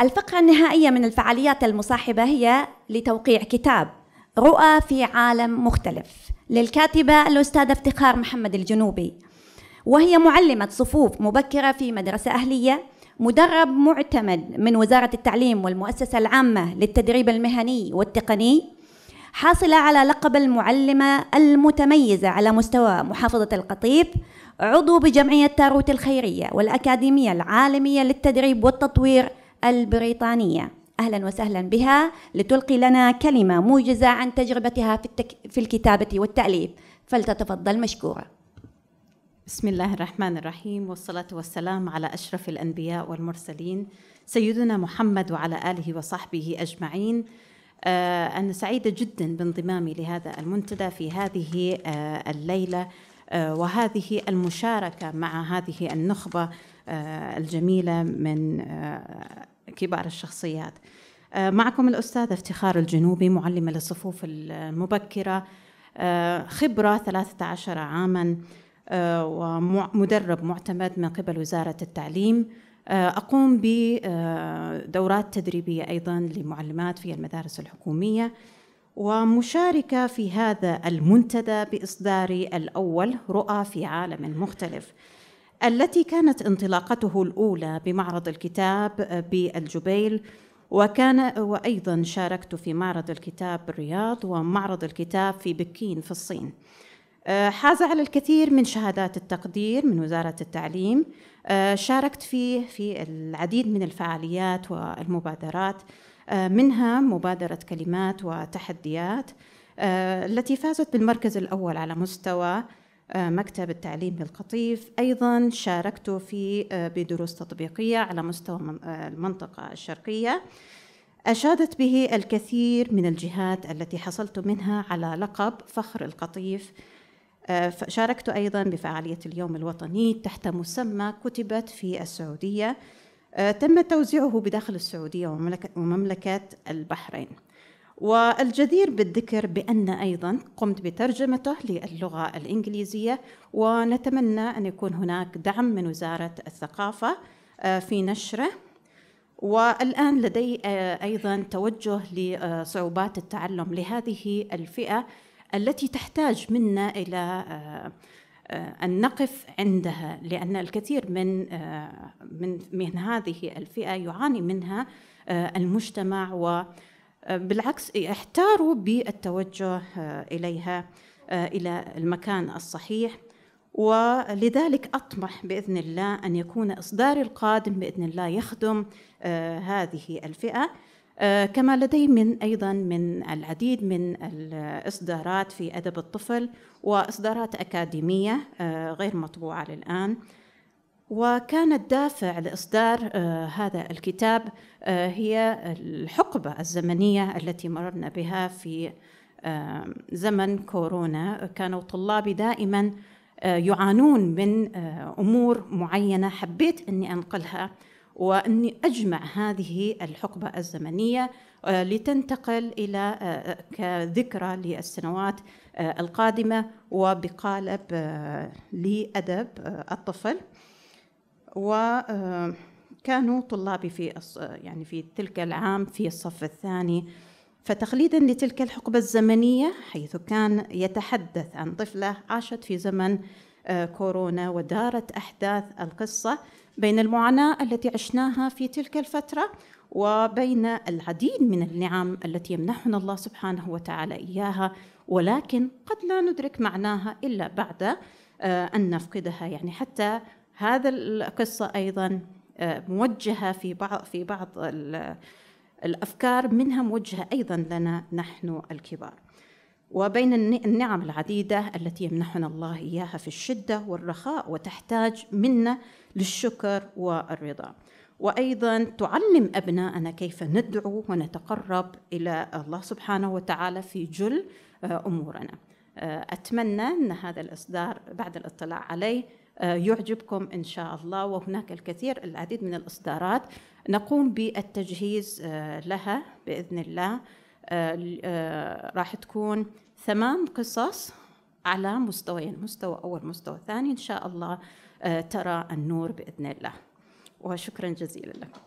الفقرة النهائية من الفعاليات المصاحبة هي لتوقيع كتاب رؤى في عالم مختلف للكاتبة الأستاذة افتخار محمد الجنوبي وهي معلمة صفوف مبكرة في مدرسة أهلية مدرب معتمد من وزارة التعليم والمؤسسة العامة للتدريب المهني والتقني حاصلة على لقب المعلمة المتميزة على مستوى محافظة القطيف عضو بجمعية تاروت الخيرية والأكاديمية العالمية للتدريب والتطوير البريطانية أهلا وسهلا بها لتلقي لنا كلمة موجزة عن تجربتها في, التك... في الكتابة والتأليف فلتتفضل مشكورة بسم الله الرحمن الرحيم والصلاة والسلام على أشرف الأنبياء والمرسلين سيدنا محمد وعلى آله وصحبه أجمعين آه، أنا سعيدة جدا بانضمامي لهذا المنتدى في هذه آه، الليلة آه، وهذه المشاركة مع هذه النخبة الجميلة من كبار الشخصيات آه، معكم الأستاذة افتخار الجنوبي معلمة للصفوف المبكرة آه، خبرة 13 عاما آه، ومدرب معتمد من قبل وزارة التعليم أقوم بدورات تدريبية أيضا لمعلمات في المدارس الحكومية ومشاركة في هذا المنتدى بإصداري الأول رؤى في عالم مختلف التي كانت انطلاقته الأولى بمعرض الكتاب بالجبيل وكان وأيضا شاركت في معرض الكتاب بالرياض ومعرض الكتاب في بكين في الصين آه، حاز على الكثير من شهادات التقدير من وزارة التعليم آه، شاركت فيه في العديد من الفعاليات والمبادرات آه، منها مبادرة كلمات وتحديات التي فازت بالمركز الأول على مستوى آه، مكتب التعليم بالقطيف أيضا شاركت في آه، بدروس تطبيقية على مستوى آه، المنطقة الشرقية أشادت به الكثير من الجهات التي حصلت منها على لقب فخر القطيف شاركت أيضا بفعالية اليوم الوطني تحت مسمى كتبت في السعودية تم توزيعه بداخل السعودية ومملكة البحرين والجدير بالذكر بأن أيضا قمت بترجمته للغة الإنجليزية ونتمنى أن يكون هناك دعم من وزارة الثقافة آه، في نشره والآن لدي آه، أيضا توجه لصعوبات التعلم لهذه الفئة التي تحتاج منا إلى آه، أن نقف عندها لأن الكثير من من من هذه الفئة يعاني منها المجتمع و بالعكس احتاروا بالتوجه آه، إليها آه، إلى المكان الصحيح ولذلك أطمح بإذن الله أن يكون إصداري القادم بإذن الله يخدم آه، هذه الفئة كما لدي من أيضا من العديد من الإصدارات في أدب الطفل وإصدارات أكاديمية غير مطبوعة للآن وكان الدافع لإصدار آه، هذا الكتاب آه، هي الحقبة الزمنية التي مررنا بها في آه، زمن كورونا كانوا طلابي دائما يعانون من أمور معينة حبيت أني أنقلها وأني أجمع هذه الحقبة الزمنية لتنتقل إلى كذكرى للسنوات القادمة وبقالب لأدب الطفل وكانوا آه، طلابي في يعني في تلك العام في الصف الثاني فتقليدا لتلك الحقبة الزمنية حيث كان يتحدث عن طفلة عاشت في زمن آه، كورونا ودارت أحداث القصة بين المعاناة التي عشناها في تلك الفترة وبين العديد من النعم التي يمنحنا الله سبحانه وتعالى إياها ولكن قد لا ندرك معناها إلا بعد آه، أن نفقدها يعني حتى هذا القصة أيضا آه، موجهة في بعض في بعض الأفكار منها موجهة أيضا لنا نحن الكبار وبين النعم العديدة التي يمنحنا الله إياها في الشدة والرخاء وتحتاج منا للشكر والرضا وأيضا تعلم أبناءنا كيف ندعو ونتقرب إلى الله سبحانه وتعالى في جل آه، أمورنا آه، أتمنى أن هذا الإصدار بعد الاطلاع عليه آه، يعجبكم إن شاء الله وهناك الكثير العديد من الإصدارات نقوم بالتجهيز آه، لها بإذن الله آه، راح تكون ثمان قصص على مستويين مستوى أول مستوى ثاني إن شاء الله ترى النور بإذن الله وشكرا جزيلا لكم